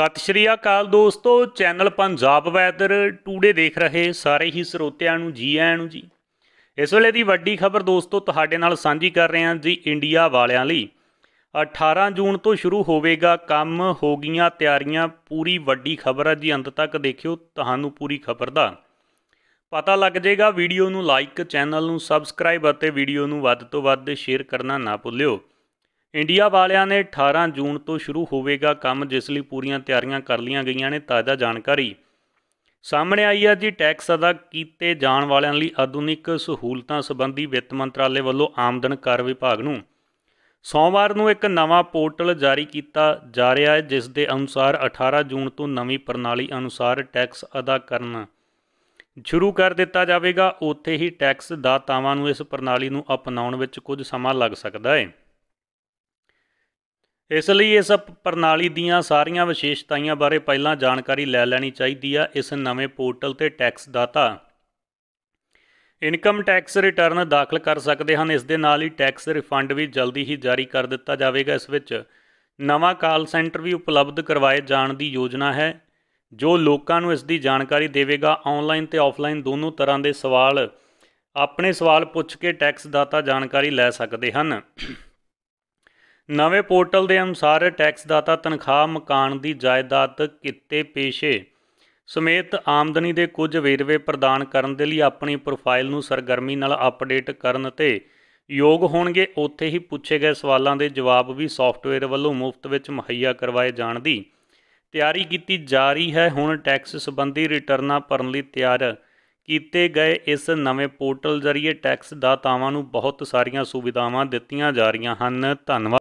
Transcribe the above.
ਸਤਿ ਸ਼੍ਰੀ ਅਕਾਲ ਦੋਸਤੋ channel Punjab weather today ਦੇਖ ਰਹੇ ਸਾਰੇ ਹੀ ਸਰੋਤਿਆਂ ਨੂੰ ਜੀ ਆਇਆਂ ਨੂੰ ਜੀ ਇਸ ਵੇਲੇ ਦੀ ਵੱਡੀ ਖਬਰ ਦੋਸਤੋ ਤੁਹਾਡੇ ਨਾਲ ਸਾਂਝੀ ਕਰ ਰਹੇ ਹਾਂ ਜੀ ਇੰਡੀਆ ਵਾਲਿਆਂ ਲਈ 18 ਜੂਨ ਤੋਂ ਸ਼ੁਰੂ ਹੋਵੇਗਾ ਕੰਮ ਹੋ ਗਈਆਂ ਤਿਆਰੀਆਂ ਪੂਰੀ ਵੱਡੀ ਖਬਰ ਹੈ ਜੀ ਅੰਤ ਤੱਕ ਦੇਖਿਓ ਤੁਹਾਨੂੰ ਪੂਰੀ ਖਬਰ ਦਾ ਪਤਾ ਲੱਗ ਜਾਏਗਾ ਵੀਡੀਓ ਨੂੰ ਲਾਈਕ ਚੈਨਲ ਨੂੰ ਸਬਸਕ੍ਰਾਈਬ ਅਤੇ ਵੀਡੀਓ ਨੂੰ ਵੱਧ ਤੋਂ ਵੱਧ ਸ਼ੇਅਰ ਕਰਨਾ ਨਾ ਭੁੱਲਿਓ ਇੰਡੀਆ ਵਾਲਿਆਂ ਨੇ 18 ਜੂਨ ਤੋਂ ਸ਼ੁਰੂ ਹੋਵੇਗਾ ਕੰਮ ਜਿਸ ਲਈ ਪੂਰੀਆਂ ਤਿਆਰੀਆਂ ਕਰ ਲੀਆਂ ਗਈਆਂ ਨੇ ਤਾਜ਼ਾ ਜਾਣਕਾਰੀ ਸਾਹਮਣੇ ਆਈ ਹੈ ਜੀ ਟੈਕਸ ਅਦਾ ਕੀਤੇ ਜਾਣ ਵਾਲਿਆਂ ਲਈ ਆਧੁਨਿਕ ਸਹੂਲਤਾਂ ਸੰਬੰਧੀ ਵਿੱਤ ਮੰਤਰਾਲੇ ਵੱਲੋਂ ਆਮਦਨ ਕਰ ਵਿਭਾਗ ਨੂੰ ਸੋਮਵਾਰ ਨੂੰ ਇੱਕ ਨਵਾਂ ਪੋਰਟਲ ਜਾਰੀ ਕੀਤਾ ਜਾ ਰਿਹਾ ਹੈ ਜਿਸ ਦੇ ਅਨੁਸਾਰ 18 ਜੂਨ ਤੋਂ ਨਵੀਂ ਪ੍ਰਣਾਲੀ ਅਨੁਸਾਰ ਟੈਕਸ ਅਦਾ ਕਰਨਾ ਸ਼ੁਰੂ ਕਰ ਦਿੱਤਾ ਜਾਵੇਗਾ ਉੱਥੇ ਹੀ ਟੈਕਸ ਦਾਤਾਵਾਂ ਨੂੰ ਇਸ ਪ੍ਰਣਾਲੀ ਨੂੰ ਅਪਣਾਉਣ ਵਿੱਚ ਕੁਝ ਸਮਾਂ ਲੱਗ ਸਕਦਾ ਹੈ ਇਸ ਲਈ ਇਸ ਪ੍ਰਣਾਲੀ ਦੀਆਂ ਸਾਰੀਆਂ ਵਿਸ਼ੇਸ਼ਤਾਵਾਂ ਬਾਰੇ ਪਹਿਲਾਂ ਜਾਣਕਾਰੀ ਲੈ ਲੈਣੀ ਚਾਹੀਦੀ ਆ ਇਸ ਨਵੇਂ ਪੋਰਟਲ ਤੇ ਟੈਕਸ ਦਾਤਾ ਇਨਕਮ ਟੈਕਸ ਰਿਟਰਨ ਦਾਖਲ ਕਰ ਸਕਦੇ ਹਨ ਇਸ ਦੇ ਨਾਲ ਹੀ ਟੈਕਸ ਰਿਫੰਡ ਵੀ ਜਲਦੀ ਹੀ ਜਾਰੀ ਕਰ ਦਿੱਤਾ ਜਾਵੇਗਾ ਇਸ ਵਿੱਚ ਨਵਾਂ ਕਾਲ ਸੈਂਟਰ ਵੀ ਉਪਲਬਧ ਕਰਵਾਏ ਜਾਣ ਦੀ ਯੋਜਨਾ ਹੈ ਜੋ ਲੋਕਾਂ ਨੂੰ ਇਸ ਦੀ ਜਾਣਕਾਰੀ ਦੇਵੇਗਾ ਆਨਲਾਈਨ ਤੇ ਆਫਲਾਈਨ ਦੋਨੋਂ ਤਰ੍ਹਾਂ ਦੇ ਸਵਾਲ ਆਪਣੇ ਸਵਾਲ ਪੁੱਛ ਕੇ ਟੈਕਸ ਦਾਤਾ ਜਾਣਕਾਰੀ ਲੈ ਸਕਦੇ ਹਨ ਨਵੇਂ ਪੋਰਟਲ ਦੇ ਅਨੁਸਾਰ ਟੈਕਸਦਾਤਾ ਤਨਖਾਹ ਮਕਾਨ ਦੀ ਜਾਇਦਾਦ ਕਿੱਤੇ ਪੇਸ਼ੇ ਸਮੇਤ ਆਮਦਨੀ ਦੇ ਕੁਝ ਵੇਰਵੇ ਪ੍ਰਦਾਨ ਕਰਨ ਦੇ ਲਈ ਆਪਣੀ ਪ੍ਰੋਫਾਈਲ ਨੂੰ ਸਰਗਰਮੀ ਨਾਲ ਅਪਡੇਟ ਕਰਨ ਤੇ ਯੋਗ ਹੋਣਗੇ ਉੱਥੇ ਹੀ ਪੁੱਛੇ ਗਏ ਸਵਾਲਾਂ ਦੇ ਜਵਾਬ ਵੀ ਸੌਫਟਵੇਅਰ ਵੱਲੋਂ ਮੁਫਤ ਵਿੱਚ ਮੁਹੱਈਆ ਕਰਵਾਏ ਜਾਣ ਦੀ ਤਿਆਰੀ ਕੀਤੀ ਜਾ ਰਹੀ ਹੈ ਹੁਣ ਟੈਕਸ ਸੰਬੰਧੀ ਰਿਟਰਨਾਂ ਭਰਨ ਲਈ ਤਿਆਰ ਕੀਤੇ ਗਏ ਇਸ ਨਵੇਂ ਪੋਰਟਲ ਜ਼ਰੀਏ ਟੈਕਸ ਦਾਤਾਵਾਂ ਨੂੰ ਬਹੁਤ ਸਾਰੀਆਂ ਸੁਵਿਧਾਵਾਂ ਦਿੱਤੀਆਂ ਜਾ ਰਹੀਆਂ ਹਨ ਧੰਨਵਾਦ